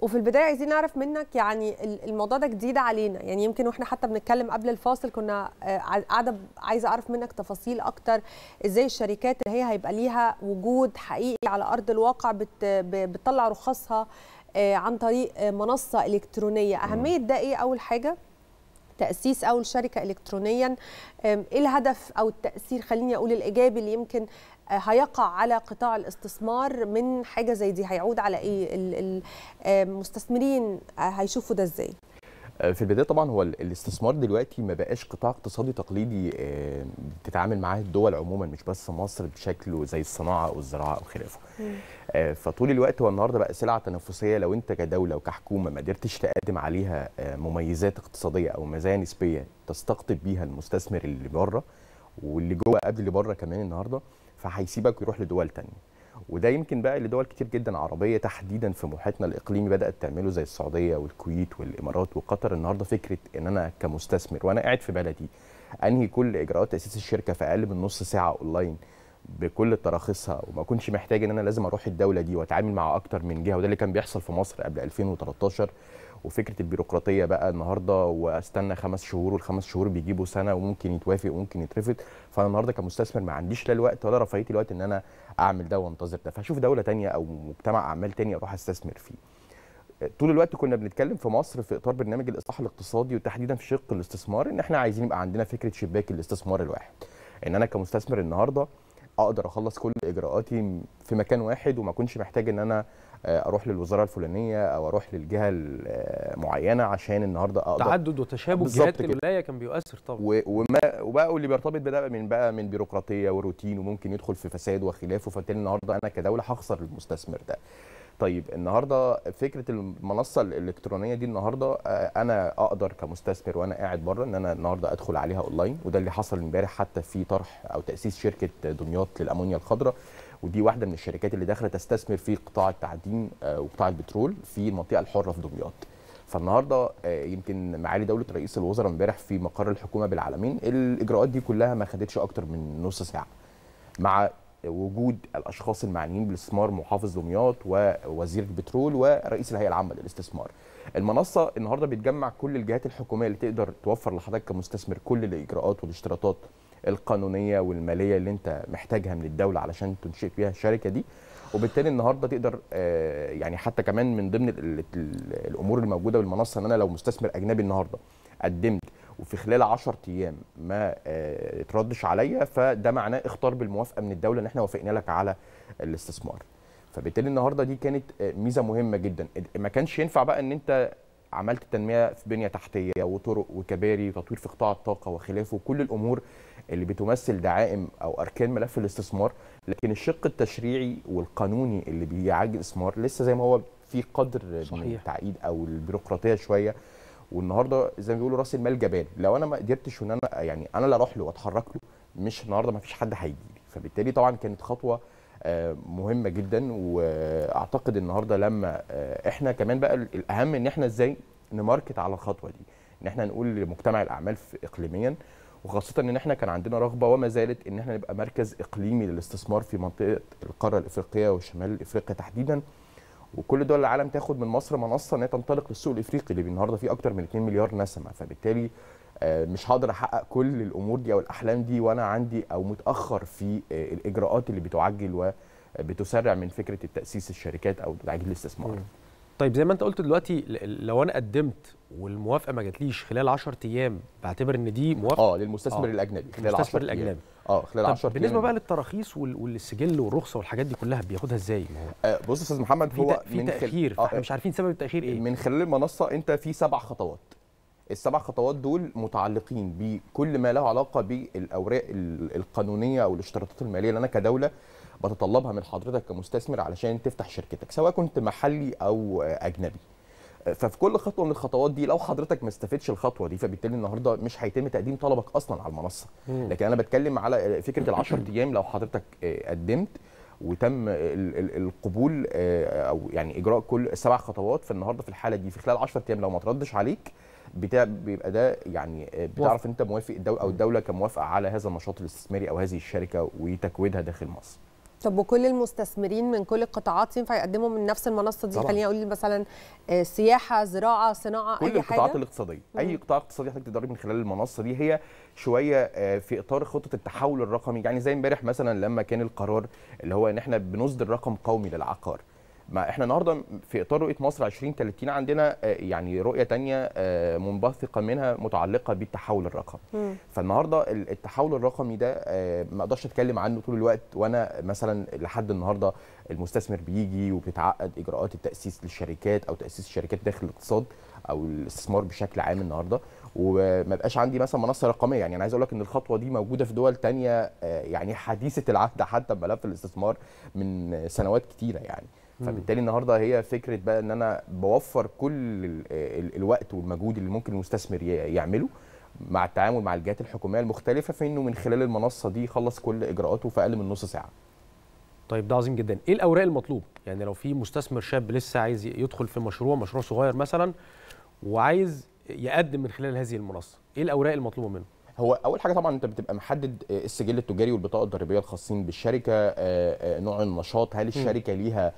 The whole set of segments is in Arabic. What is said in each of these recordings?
وفي البدايه عايزين نعرف منك يعني الموضوع ده جديد علينا يعني يمكن واحنا حتى بنتكلم قبل الفاصل كنا آه، قاعده عايزه اعرف منك تفاصيل اكتر ازاي الشركات اللي هي هيبقى ليها وجود حقيقي على ارض الواقع بتطلع رخصها آه، عن طريق آه، منصه الكترونيه اهميه ده ايه اول حاجه تاسيس اول شركه الكترونيا ايه الهدف او التاثير خليني اقول الايجابي اللي يمكن هيقع على قطاع الاستثمار من حاجه زي دي هيعود على ايه المستثمرين آه، آه، هيشوفوا ده ازاي آه، في البدايه طبعا هو الاستثمار دلوقتي ما بقاش قطاع اقتصادي تقليدي بتتعامل معاه الدول عموما مش بس مصر بشكله زي الصناعه او الزراعه او خلافه فطول الوقت هو النهارده بقى سلعه تنافسيه لو انت كدوله وكحكومه ما قدرتش تقدم عليها مميزات اقتصاديه او مزايا نسبيه تستقطب بيها المستثمر اللي بره واللي جوه قبل اللي بره كمان النهارده فهيسيبك ويروح لدول تانية وده يمكن بقى لدول كتير جدا عربيه تحديدا في محيطنا الاقليمي بدات تعمله زي السعوديه والكويت والامارات وقطر النهارده فكره ان انا كمستثمر وانا قاعد في بلدي انهي كل اجراءات تاسيس الشركه في اقل من نص ساعه اونلاين بكل تراخيصها وما اكونش محتاج ان انا لازم اروح الدوله دي واتعامل مع اكتر من جهه وده اللي كان بيحصل في مصر قبل 2013 وفكره البيروقراطيه بقى النهارده واستنى خمس شهور والخمس شهور بيجيبوا سنه وممكن يتوافق وممكن يترفض فانا النهارده كمستثمر ما عنديش لا الوقت ولا رفاهيه الوقت ان انا اعمل ده وانتظر ده فاشوف دوله ثانيه او مجتمع اعمال ثاني اروح استثمر فيه. طول الوقت كنا بنتكلم في مصر في اطار برنامج الاصلاح الاقتصادي وتحديدا في شق الاستثمار ان احنا عايزين يبقى عندنا فكره شباك الاستثمار الواحد. ان انا كمستثمر النهارده اقدر اخلص كل اجراءاتي في مكان واحد وما اكونش محتاج ان انا آه، اروح للوزاره الفلانيه او اروح للجهه المعينه آه، عشان النهارده اقدر تعدد وتشابك جهات الولايه كان بيؤثر طبعا وما وبقى اللي بيرتبط بده من بقى من بيروقراطيه وروتين وممكن يدخل في فساد وخلافه فبالتالي النهارده انا كدوله هخسر المستثمر ده طيب النهارده فكره المنصه الالكترونيه دي النهارده آه، انا اقدر كمستثمر وانا قاعد بره ان انا النهارده ادخل عليها اونلاين وده اللي حصل امبارح حتى في طرح او تاسيس شركه دمياط للامونيا الخضراء ودي واحده من الشركات اللي داخله تستثمر في قطاع التعدين آه، وقطاع البترول في المنطقه الحره في دمياط فالنهارده آه، يمكن معالي دوله رئيس الوزراء امبارح في مقر الحكومه بالعالمين الاجراءات دي كلها ما خدتش اكتر من نص ساعه مع وجود الاشخاص المعنيين بالاستثمار محافظ دمياط ووزير البترول ورئيس الهيئه العامه للاستثمار. المنصه النهارده بتجمع كل الجهات الحكوميه اللي تقدر توفر لحضرتك كمستثمر كل الاجراءات والاشتراطات القانونيه والماليه اللي انت محتاجها من الدوله علشان تنشئ فيها الشركه دي وبالتالي النهارده تقدر آه، يعني حتى كمان من ضمن الامور الموجوده بالمنصه ان انا لو مستثمر اجنبي النهارده قدمت وفي خلال 10 ايام ما آه، اتردش عليا فده معناه اختار بالموافقه من الدوله ان احنا وافقنا لك على الاستثمار فبالتالي النهارده دي كانت آه، ميزه مهمه جدا ما كانش ينفع بقى ان انت عملت تنميه في بنيه تحتيه وطرق وكباري وتطوير في قطاع الطاقه وخلافه كل الامور اللي بتمثل دعائم او اركان ملف الاستثمار لكن الشق التشريعي والقانوني اللي بيعالج الاستثمار لسه زي ما هو في قدر صحيح. من التعقيد او البيروقراطيه شويه والنهارده زي ما بيقولوا راس المال جبان لو انا ما قدرتش ان انا يعني انا اللي اروح له واتحرك له مش النهارده ما فيش حد هيجي لي فبالتالي طبعا كانت خطوه آه، مهمه جدا واعتقد النهارده لما آه، احنا كمان بقى الاهم ان احنا ازاي نماركت على الخطوه دي ان احنا نقول لمجتمع الاعمال في اقليميا وخاصه ان احنا كان عندنا رغبه وما زالت ان احنا نبقى مركز اقليمي للاستثمار في منطقه القاره الافريقيه وشمال افريقيا تحديدا وكل دول العالم تاخد من مصر منصه ان هي تنطلق للسوق الافريقي اللي النهارده فيه اكتر من 2 مليار نسمه فبالتالي آه، مش هقدر احقق كل الامور دي او الاحلام دي وانا عندي او متاخر في آه، الاجراءات اللي بتعجل وبتسرع آه، من فكره تاسيس الشركات او تعجيل الاستثمار. طيب زي ما انت قلت دلوقتي لو انا قدمت والموافقه ما جاتليش خلال 10 ايام بعتبر ان دي موافقه اه للمستثمر آه. الاجنبي خلال 10 الاجنبي اه خلال 10 ايام بالنسبه بقى للتراخيص والسجل والرخصه والحاجات دي كلها بياخدها ازاي آه بص يا استاذ محمد هو في من تاخير خل... آه مش عارفين سبب التاخير ايه من خلال المنصه انت في سبع خطوات السبع خطوات دول متعلقين بكل ما له علاقه بالاوراق القانونيه او الاشتراطات الماليه اللي انا كدوله بتطلبها من حضرتك كمستثمر علشان تفتح شركتك سواء كنت محلي او اجنبي ففي كل خطوه من الخطوات دي لو حضرتك ما استفدتش الخطوه دي فبالتالي النهارده مش هيتم تقديم طلبك اصلا على المنصه لكن انا بتكلم على فكره ال10 ايام لو حضرتك آه، قدمت وتم القبول آه، او يعني اجراء كل سبع خطوات فالنهارده في الحاله دي في خلال 10 ايام لو ما تردش عليك بيبقى ده يعني آه، بتعرف انت موافق الدوله او الدوله كموافقه على هذا النشاط الاستثماري او هذه الشركه وتكويدها داخل مصر طب وكل المستثمرين من كل القطاعات ينفع يقدموا من نفس المنصه دي خليني اقول مثلا آه، سياحه زراعه صناعه كل اي حاجه كل القطاعات الاقتصاديه مم. اي قطاع اقتصادي حضرتك تقدري من خلال المنصه دي هي شويه آه، في اطار خطه التحول الرقمي يعني زي امبارح مثلا لما كان القرار اللي هو ان احنا بنصدر رقم قومي للعقار ما احنا النهارده في اطار رؤيه مصر 2030 عندنا آه، يعني رؤيه ثانيه آه، منبثقه منها متعلقه بالتحول الرقمي فالنهارده التحول الرقمي ده آه، ما اقدرش اتكلم عنه طول الوقت وانا مثلا لحد النهارده المستثمر بيجي وبتتعقد اجراءات التاسيس للشركات او تاسيس الشركات داخل الاقتصاد او الاستثمار بشكل عام النهارده وما بقاش عندي مثلا منصه رقميه يعني انا عايز اقول لك ان الخطوه دي موجوده في دول تانية يعني حديثه العهد حتى بملف الاستثمار من سنوات كتيره يعني فبالتالي النهارده هي فكره بقى ان انا بوفر كل الوقت والمجهود اللي ممكن المستثمر يعمله مع التعامل مع الجهات الحكوميه المختلفه في انه من خلال المنصه دي يخلص كل اجراءاته في اقل من نص ساعه. طيب ده عظيم جدا، ايه الاوراق المطلوب؟ يعني لو في مستثمر شاب لسه عايز يدخل في مشروع مشروع صغير مثلا وعايز يقدم من خلال هذه المنصه، ايه الاوراق المطلوبه منه؟ هو اول حاجه طبعا انت بتبقى محدد آه، السجل التجاري والبطاقه الضريبيه الخاصين بالشركه آه، آه، نوع النشاط هل الشركه ليها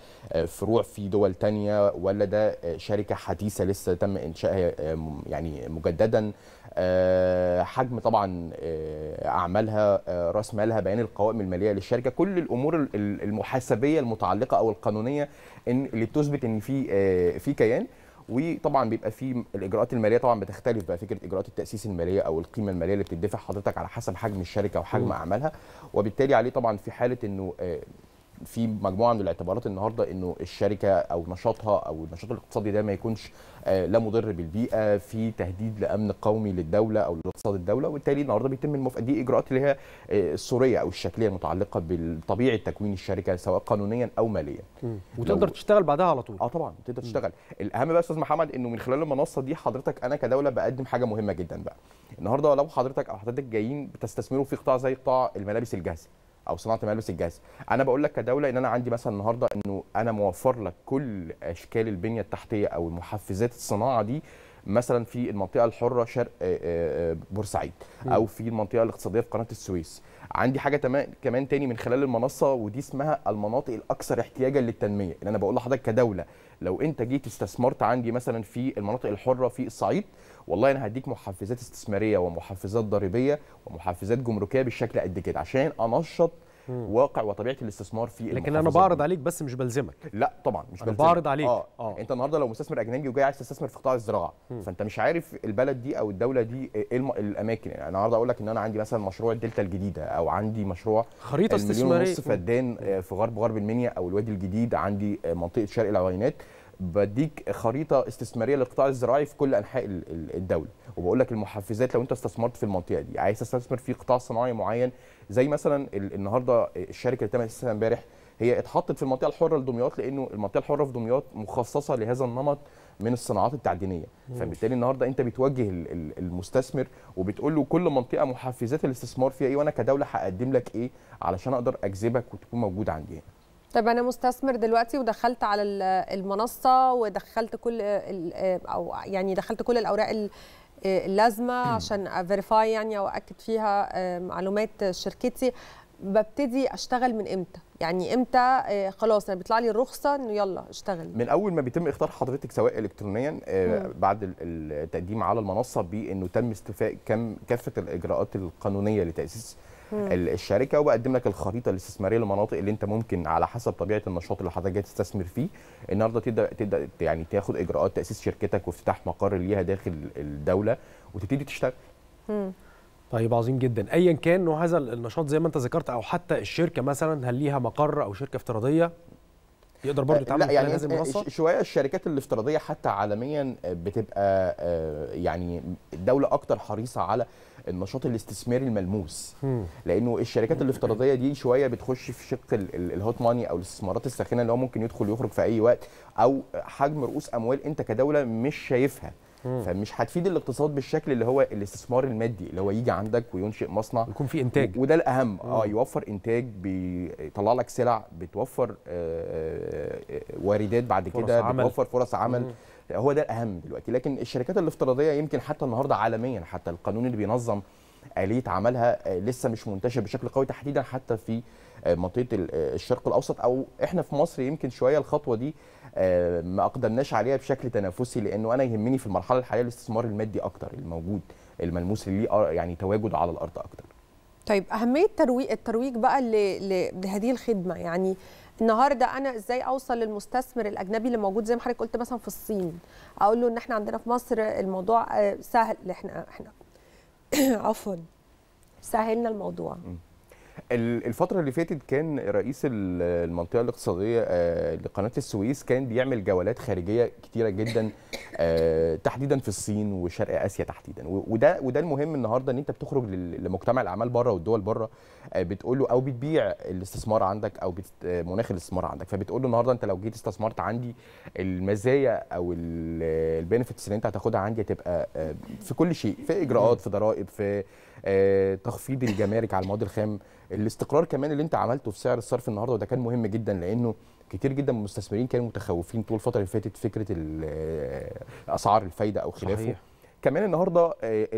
فروع في دول تانية ولا ده شركه حديثه لسه تم انشائها يعني مجددا حجم طبعا اعمالها راس مالها بيان القوائم الماليه للشركه كل الامور المحاسبيه المتعلقه او القانونيه اللي بتثبت ان في في كيان وطبعا بيبقى فيه الاجراءات الماليه طبعا بتختلف بقى فكره اجراءات التاسيس الماليه او القيمه الماليه اللي بتدفع حضرتك على حسب حجم الشركه وحجم اعمالها وبالتالي عليه طبعا في حاله انه آه، في مجموعه من الاعتبارات النهارده انه الشركه او نشاطها او النشاط الاقتصادي ده ما يكونش آه، لا مضر بالبيئه في تهديد لامن قومي للدوله او لاقتصاد الدوله وبالتالي النهارده بيتم الموافقه دي اجراءات اللي هي آه، الصوريه او الشكليه المتعلقه بطبيعه تكوين الشركه سواء قانونيا او ماليا وتقدر لو... تشتغل بعدها على طول اه طبعا تقدر تشتغل الاهم بقى استاذ محمد انه من خلال المنصه دي حضرتك انا كدوله بقدم حاجه مهمه جدا بقى النهارده لو حضرتك او حضرتك جايين بتستثمروا في قطاع زي قطاع الملابس الجاهزه او صناعه الملابس الجاهزه انا بقول لك كدوله ان انا عندي مثلا النهارده انه انا موفر لك كل اشكال البنيه التحتيه او محفزات الصناعه دي مثلا في المنطقه الحره شرق آه، آه، آه، بورسعيد او في المنطقه الاقتصاديه في قناه السويس عندي حاجه كمان تاني من خلال المنصه ودي اسمها المناطق الاكثر احتياجا للتنميه اللي انا بقول لحضرتك كدوله لو انت جيت استثمرت عندي مثلا في المناطق الحره في الصعيد والله انا هديك محفزات استثماريه ومحفزات ضريبيه ومحفزات جمركيه بالشكل قد كده عشان انشط واقع وطبيعه الاستثمار في لكن انا بعرض عليك بس مش بلزمك لا طبعا مش بلزمك بعرض عليك آه،, آه. آه. انت النهارده لو مستثمر اجنبي وجاي عايز تستثمر في قطاع الزراعه م. فانت مش عارف البلد دي او الدوله دي ايه الاماكن يعني انا النهارده اقول لك ان انا عندي مثلا مشروع الدلتا الجديده او عندي مشروع خريطه استثماريه فدان آه، في غرب غرب المنيا او الوادي الجديد عندي آه، منطقه شرق العوينات بديك خريطه استثماريه للقطاع الزراعي في كل انحاء الدوله وبقول لك المحفزات لو انت استثمرت في المنطقه دي عايز تستثمر في قطاع صناعي معين زي مثلا النهارده الشركه اللي تم تاسيسها امبارح هي اتحطت في المنطقه الحره لدمياط لانه المنطقه الحره في دمياط مخصصه لهذا النمط من الصناعات التعدينيه فبالتالي النهارده انت بتوجه المستثمر وبتقول له كل منطقه محفزات الاستثمار فيها ايه وانا كدوله هقدم لك ايه علشان اقدر اجذبك وتكون موجود عندي هنا طب انا مستثمر دلوقتي ودخلت على المنصه ودخلت كل او يعني دخلت كل الاوراق اللازمه عشان افيريفاي يعني او اكد فيها آه، معلومات شركتي ببتدي اشتغل من امتى يعني امتى آه، خلاص انا بيطلع لي الرخصه انه يلا اشتغل من اول ما بيتم اختيار حضرتك سواء الكترونيا آه، بعد التقديم على المنصه بانه تم استيفاء كم كافه الاجراءات القانونيه لتاسيس الشركه وبقدم لك الخريطه الاستثماريه للمناطق اللي انت ممكن على حسب طبيعه النشاط اللي حضرتك جاي تستثمر فيه النهارده تبدا تبدا يعني تاخد اجراءات تاسيس شركتك وافتتاح مقر ليها داخل الدوله وتبتدي تشتغل طيب عظيم جدا ايا كان نوع هذا النشاط زي ما انت ذكرت او حتى الشركه مثلا هل ليها مقر او شركه افتراضيه يقدر برضه آه، يتعامل لا يعني لازم آه، شويه الشركات الافتراضيه حتى عالميا آه، بتبقى يعني الدوله اكتر حريصه على النشاط الاستثماري الملموس لانه الشركات الافتراضيه دي شويه بتخش في شق الهوت ماني او الاستثمارات الساخنه اللي هو ممكن يدخل ويخرج في اي وقت او حجم رؤوس اموال انت كدوله مش شايفها فمش هتفيد الاقتصاد بالشكل اللي هو الاستثمار المادي اللي هو يجي عندك وينشئ مصنع يكون في انتاج وده الاهم اه يوفر انتاج بيطلع لك سلع بتوفر آه، آه، واردات بعد كده بتوفر فرص عمل مم. هو ده الاهم دلوقتي لكن الشركات الافتراضيه يمكن حتى النهارده عالميا حتى القانون اللي بينظم اليه عملها آه، لسه مش منتشر بشكل قوي تحديدا حتى في منطقه الشرق الاوسط او احنا في مصر يمكن شويه الخطوه دي آه، ما اقدمناش عليها بشكل تنافسي لانه انا يهمني في المرحله الحاليه الاستثمار المادي اكتر الموجود الملموس اللي آه، يعني تواجد على الارض اكتر طيب اهميه ترويج الترويج بقى لهذه الخدمه يعني النهارده انا ازاي اوصل للمستثمر الاجنبي اللي موجود زي ما حضرتك قلت مثلا في الصين اقول له ان احنا عندنا في مصر الموضوع آه، سهل احنا احنا عفوا سهلنا الموضوع م. الفترة اللي فاتت كان رئيس المنطقة الاقتصادية آه، لقناة السويس كان بيعمل جولات خارجية كتيرة جدا آه، تحديدا في الصين وشرق آسيا تحديدا وده وده المهم النهاردة إن أنت بتخرج لمجتمع الأعمال بره والدول بره آه، بتقول له أو بتبيع الاستثمار عندك أو مناخ الاستثمار عندك فبتقول له النهاردة أنت لو جيت استثمرت عندي المزايا أو البنفتس اللي أنت هتاخدها عندي هتبقى في كل شيء في إجراءات في ضرائب في آه، تخفيض الجمارك على المواد الخام الاستقرار كمان اللي انت عملته في سعر الصرف النهارده وده كان مهم جدا لانه كتير جدا من المستثمرين كانوا متخوفين طول الفتره اللي فاتت فكره آه، اسعار الفايده او خلافه صحيح. كمان النهارده آه،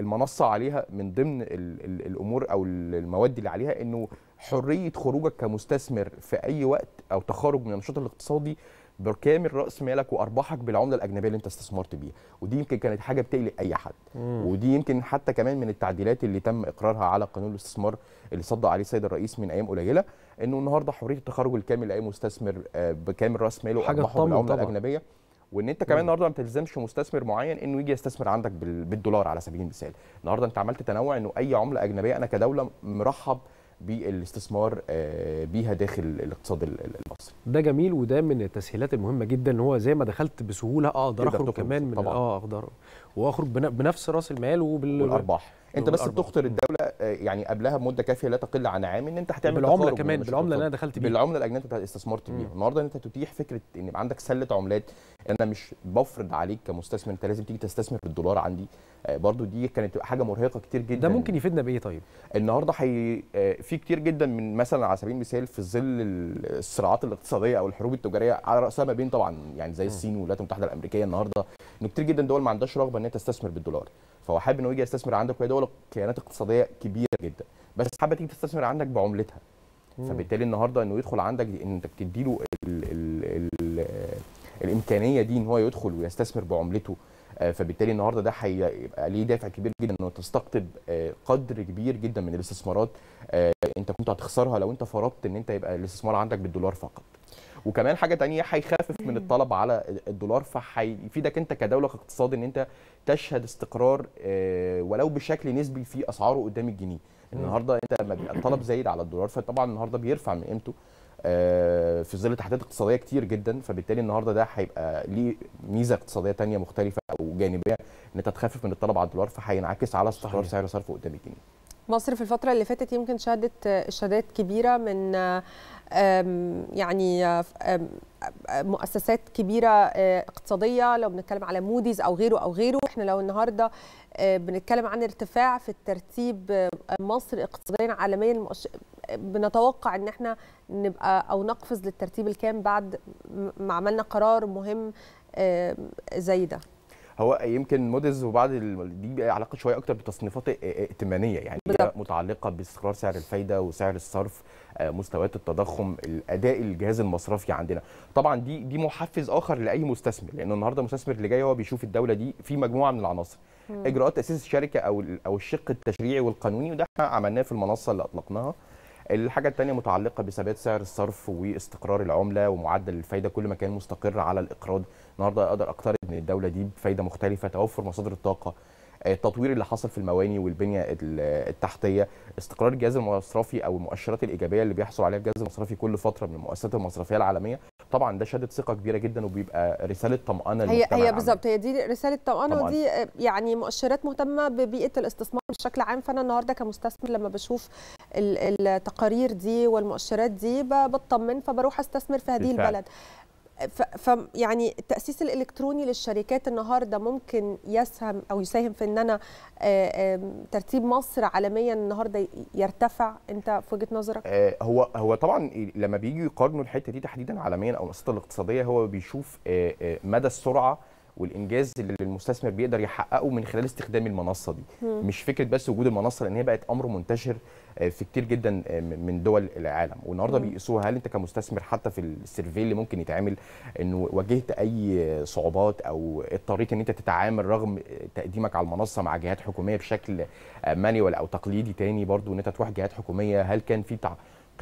المنصه عليها من ضمن الامور او المواد اللي عليها انه حريه خروجك كمستثمر في اي وقت او تخرج من النشاط الاقتصادي بكامل راس مالك وارباحك بالعمله الاجنبيه اللي انت استثمرت بيها ودي يمكن كانت حاجه بتقلق اي حد مم. ودي يمكن حتى كمان من التعديلات اللي تم اقرارها على قانون الاستثمار اللي صدق عليه السيد الرئيس من ايام قليله انه النهارده حريه التخرج الكامل لاي مستثمر آه، بكامل راس ماله وارباحه بالعمله طبعا. الاجنبيه وان انت كمان النهارده ما تلزمش مستثمر معين انه يجي يستثمر عندك بالدولار على سبيل المثال النهارده انت عملت تنوع انه اي عمله اجنبيه انا كدوله مرحب بالاستثمار آه، بيها داخل الاقتصاد المصري ده جميل وده من التسهيلات المهمه جدا ان هو زي ما دخلت بسهوله اقدر اخرج كمان من طبعا. اه اقدر واخرج بنفس راس المال وبالارباح انت بس بتخطر الدوله آه، يعني قبلها بمده كافيه لا تقل عن عام ان انت هتعمل بالعمله كمان بالعمله اللي انا دخلت بيها بالعمله الاجنبيه انت استثمرت بيها النهارده انت تتيح فكره ان يبقى عندك سله عملات انا مش بفرض عليك كمستثمر انت لازم تيجي تستثمر بالدولار عندي آه، برضو دي كانت حاجه مرهقه كتير جدا ده ممكن يفيدنا بايه طيب النهارده حي... آه، في كتير جدا من مثلا على سبيل المثال في ظل الصراعات الاقتصاديه او الحروب التجاريه على راسها ما بين طبعا يعني زي الصين والولايات المتحده الامريكيه النهارده انه كتير جدا دول ما عندهاش رغبه ان هي تستثمر بالدولار فهو حابب انه يجي يستثمر عندك وهي دوله كيانات اقتصاديه كبيره جدا بس حابه تيجي تستثمر عندك بعملتها فبالتالي النهارده انه يدخل عندك ان انت بتديله الامكانيه دي ان هو يدخل ويستثمر بعملته آه، فبالتالي النهارده ده هيبقى ليه دافع كبير جدا انه تستقطب آه، قدر كبير جدا من الاستثمارات آه، انت كنت هتخسرها لو انت فرضت ان انت يبقى الاستثمار عندك بالدولار فقط وكمان حاجه ثانيه هيخفف من الطلب على الدولار فهيفيدك انت كدوله كاقتصاد ان انت تشهد استقرار ولو بشكل نسبي في اسعاره قدام الجنيه النهارده انت لما الطلب زايد على الدولار فطبعا النهارده بيرفع من قيمته آه، في ظل تحديات اقتصاديه كتير جدا فبالتالي النهارده ده هيبقى ليه ميزه اقتصاديه ثانيه مختلفه او جانبيه ان انت تخفف من الطلب على الدولار فهينعكس على استقرار سعر صرفه قدام الجنيه. مصر في الفتره اللي فاتت يمكن شهدت إشادات كبيره من يعني مؤسسات كبيره آه، اقتصاديه لو بنتكلم على موديز او غيره او غيره احنا لو النهارده آه، بنتكلم عن ارتفاع في الترتيب مصر اقتصاديا عالميا بنتوقع ان احنا نبقى او نقفز للترتيب الكام بعد ما عملنا قرار مهم آه، زي ده هو يمكن موديز وبعض دي علاقه شويه اكتر بتصنيفات آه، آه، ائتمانيه يعني بالضبط. متعلقه باستقرار سعر الفايده وسعر الصرف مستويات التضخم الاداء الجهاز المصرفي عندنا طبعا دي دي محفز اخر لاي مستثمر لان النهارده المستثمر اللي جاي هو بيشوف الدوله دي في مجموعه من العناصر اجراءات تاسيس الشركه او او الشق التشريعي والقانوني وده احنا عملناه في المنصه اللي اطلقناها الحاجه الثانيه متعلقه بثبات سعر الصرف واستقرار العمله ومعدل الفايده كل ما كان مستقر على الاقراض النهارده اقدر اقترض من الدوله دي بفايده مختلفه توفر مصادر الطاقه التطوير آه، اللي حصل في المواني والبنيه التحتيه استقرار الجهاز المصرفي او المؤشرات الايجابيه اللي بيحصل عليها الجهاز المصرفي كل فتره من المؤسسات المصرفيه العالميه طبعا ده شادد ثقه كبيره جدا وبيبقى رساله طمانه هي هي بالظبط هي دي رساله طمانه ودي آه، يعني مؤشرات مهتمه ببيئه الاستثمار بشكل عام فانا النهارده كمستثمر لما بشوف التقارير دي والمؤشرات دي بطمن فبروح استثمر في هذه البلد ف يعني التاسيس الالكتروني للشركات النهارده ممكن يسهم او يساهم في ان انا آه، ترتيب مصر عالميا النهارده يرتفع انت في وجهه نظرك آه، هو هو طبعا لما بيجي يقارنوا الحته دي تحديدا عالميا او المؤسسات الاقتصاديه هو بيشوف آه، مدى السرعه والانجاز اللي المستثمر بيقدر يحققه من خلال استخدام المنصه دي مش فكره بس وجود المنصه لان هي بقت امر منتشر آه، في كتير جدا آه، من دول العالم والنهارده بيقيسوها هل انت كمستثمر حتى في السيرفي اللي ممكن يتعمل انه واجهت اي صعوبات او اضطريت ان انت تتعامل رغم تقديمك على المنصه مع جهات حكوميه بشكل آه، مانيوال او تقليدي تاني برضو ان انت تروح جهات حكوميه هل كان في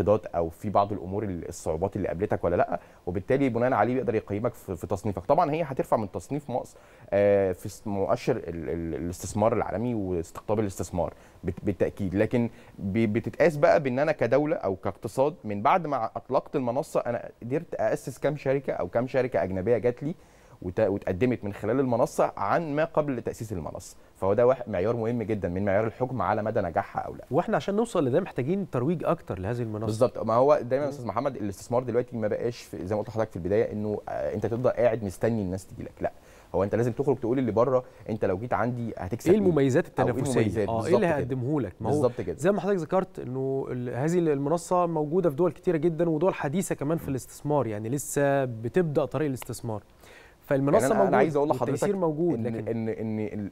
التعقيدات او في بعض الامور الصعوبات اللي قابلتك ولا لا وبالتالي بناء عليه بيقدر يقيمك في تصنيفك طبعا هي هترفع من تصنيف مقص آه، في مؤشر الاستثمار العالمي واستقطاب الاستثمار بالتاكيد لكن بتتقاس بقى بان انا كدوله او كاقتصاد من بعد ما اطلقت المنصه انا قدرت اسس كام شركه او كام شركه اجنبيه جات لي وتقدمت من خلال المنصه عن ما قبل تاسيس المنصه فهو ده واحد معيار مهم جدا من معيار الحكم على مدى نجاحها او لا واحنا عشان نوصل لده محتاجين ترويج اكتر لهذه المنصه بالظبط ما هو دايما يا استاذ محمد الاستثمار دلوقتي ما بقاش في زي ما قلت لحضرتك في البدايه انه آه، انت تفضل قاعد مستني الناس تجي لك لا هو انت لازم تخرج تقول اللي بره انت لو جيت عندي هتكسب ايه, إيه؟ المميزات إيه التنافسيه إيه اه ايه اللي هقدمه لك ما هو كده. زي ما حضرتك ذكرت انه هذه المنصه موجوده في دول كتيره جدا ودول حديثه كمان في الاستثمار يعني لسه بتبدا طريق الاستثمار فالمنصه يعني أنا موجود انا عايز اقول لحضرتك موجود لكن ان ان, إن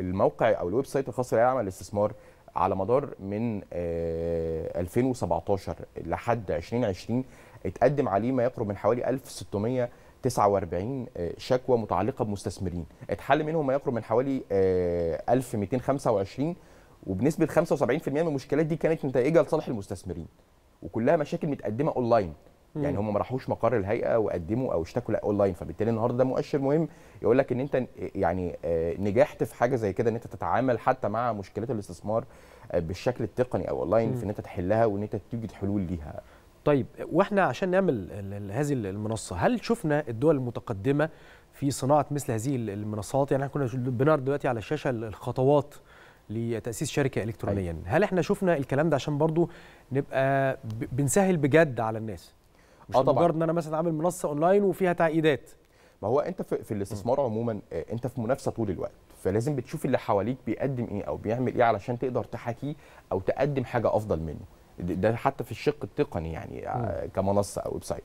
الموقع او الويب سايت الخاص للعالم الاستثمار على مدار من 2017 آه، لحد 2020 اتقدم عليه ما يقرب من حوالي 1600 49 آه، شكوى متعلقة بمستثمرين اتحل منهم ما يقرب من حوالي 1225 آه، وبنسبة 75% من المشكلات دي كانت نتائجها لصالح المستثمرين وكلها مشاكل متقدمة اونلاين يعني هم ما راحوش مقر الهيئه وقدموا او اشتكوا لا اونلاين فبالتالي النهارده ده مؤشر مهم يقول لك ان انت يعني آه، نجحت في حاجه زي كده ان انت تتعامل حتى مع مشكلات الاستثمار آه، بالشكل التقني او اونلاين في ان انت تحلها وان انت توجد حلول ليها طيب واحنا عشان نعمل هذه المنصه هل شفنا الدول المتقدمه في صناعه مثل هذه المنصات يعني احنا كنا بنعرض دلوقتي على الشاشه الخطوات لتاسيس شركه الكترونيا طيب. هل احنا شفنا الكلام ده عشان برضو نبقى بنسهل بجد على الناس مش آه مجرد ان انا مثلا عامل منصه اونلاين وفيها تعقيدات ما هو انت في, في الاستثمار عموما آه، انت في منافسه طول الوقت فلازم بتشوف اللي حواليك بيقدم ايه او بيعمل ايه علشان تقدر تحاكيه او تقدم حاجه افضل منه ده حتى في الشق التقني يعني آه، كمنصه او ويب سايت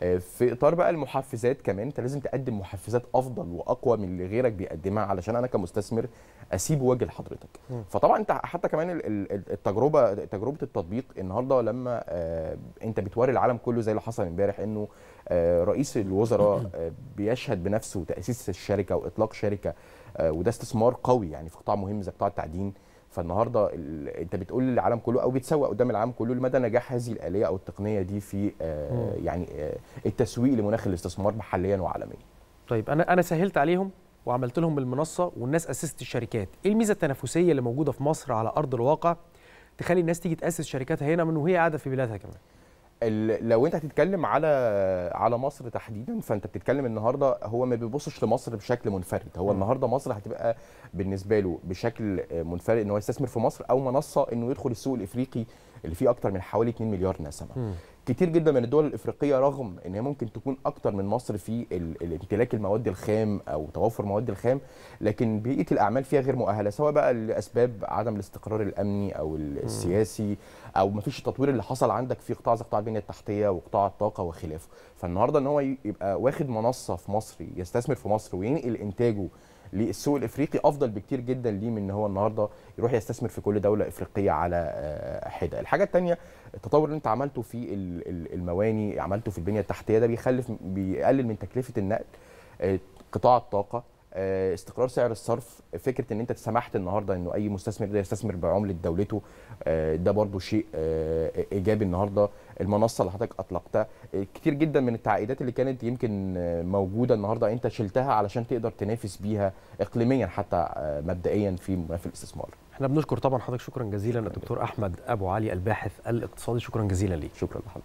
آه، في اطار بقى المحفزات كمان انت لازم تقدم محفزات افضل واقوى من اللي غيرك بيقدمها علشان انا كمستثمر اسيب وجه لحضرتك فطبعا انت حتى كمان التجربه تجربه التطبيق النهارده لما آه، انت بتوري العالم كله زي اللي حصل امبارح انه آه، رئيس الوزراء بيشهد بنفسه تاسيس الشركه واطلاق شركه وده استثمار قوي يعني في قطاع مهم زي قطاع التعدين فالنهارده انت بتقول للعالم كله او بتسوق قدام العالم كله لمدى نجاح هذه الاليه او التقنيه دي في آه، يعني آه، التسويق لمناخ الاستثمار محليا وعالميا. طيب انا انا سهلت عليهم وعملت لهم المنصه والناس اسست الشركات، ايه الميزه التنافسيه اللي موجوده في مصر على ارض الواقع تخلي الناس تيجي تاسس شركاتها هنا من وهي قاعده في بلادها كمان؟ لو انت هتتكلم على على مصر تحديدا فانت بتتكلم النهارده هو ما بيبصش لمصر بشكل منفرد هو النهارده مصر هتبقى بالنسبه له بشكل آه، منفرد ان هو يستثمر في مصر او منصه انه يدخل السوق الافريقي اللي فيه اكتر من حوالي 2 مليار نسمه كتير جدا من الدول الافريقيه رغم ان هي ممكن تكون اكتر من مصر في امتلاك المواد الخام او توفر مواد الخام لكن بيئه الاعمال فيها غير مؤهله سواء بقى لاسباب عدم الاستقرار الامني او السياسي او ما فيش التطوير اللي حصل عندك في قطاع زي قطاع البنيه التحتيه وقطاع الطاقه وخلافه فالنهارده ان هو يبقى واخد منصه في مصر يستثمر في مصر وينقل انتاجه للسوق الافريقي افضل بكتير جدا ليه من ان هو النهارده يروح يستثمر في كل دوله افريقيه على آه، حده الحاجه الثانيه التطور اللي انت عملته في المواني عملته في البنيه التحتيه ده بيخلف بيقلل من تكلفه النقل آه، قطاع الطاقه آه، استقرار سعر الصرف فكره ان انت سمحت النهارده انه اي مستثمر يقدر يستثمر بعمله دولته آه، ده برضو شيء آه، ايجابي النهارده المنصه اللي حضرتك اطلقتها كتير جدا من التعقيدات اللي كانت يمكن موجوده النهارده انت شلتها علشان تقدر تنافس بيها اقليميا حتى مبدئيا في في الاستثمار احنا بنشكر طبعا حضرتك شكرا جزيلا الدكتور احمد ابو علي الباحث الاقتصادي شكرا جزيلا ليك شكرا لحضرتك